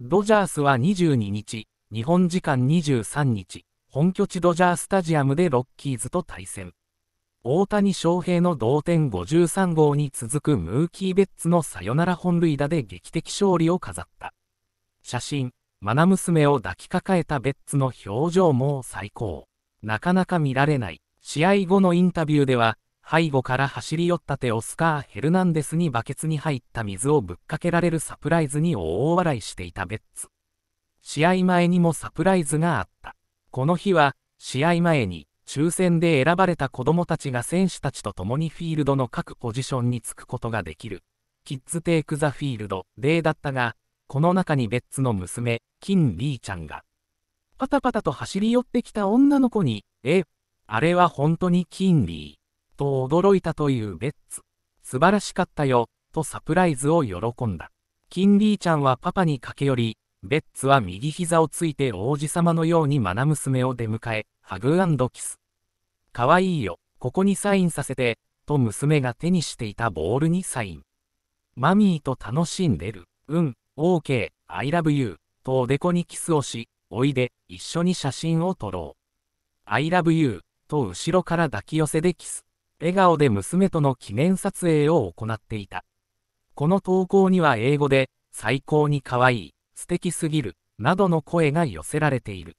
ドジャースは22日、日本時間23日、本拠地ドジャースタジアムでロッキーズと対戦。大谷翔平の同点53号に続くムーキー・ベッツのサヨナラ本塁打で劇的勝利を飾った。写真、マナ娘を抱きかかえたベッツの表情も最高。なかなか見られない。試合後のインタビューでは、背後から走り寄った手オスカー・ヘルナンデスにバケツに入った水をぶっかけられるサプライズに大笑いしていたベッツ。試合前にもサプライズがあった。この日は、試合前に、抽選で選ばれた子供たちが選手たちと共にフィールドの各ポジションに着くことができる。キッズテイクザフィールドデーだったが、この中にベッツの娘、キン・リーちゃんが、パタパタと走り寄ってきた女の子に、え、あれは本当にキン・リー。と驚いたというベッツ。素晴らしかったよ、とサプライズを喜んだ。キンリーちゃんはパパに駆け寄り、ベッツは右膝をついて王子様のように愛娘を出迎え、ハグキス。かわいいよ、ここにサインさせて、と娘が手にしていたボールにサイン。マミーと楽しんでる、うん、OK、I love you、とおでこにキスをし、おいで、一緒に写真を撮ろう。I love you、と後ろから抱き寄せでキス。笑顔で娘との記念撮影を行っていた。この投稿には英語で、最高に可愛い、素敵すぎる、などの声が寄せられている。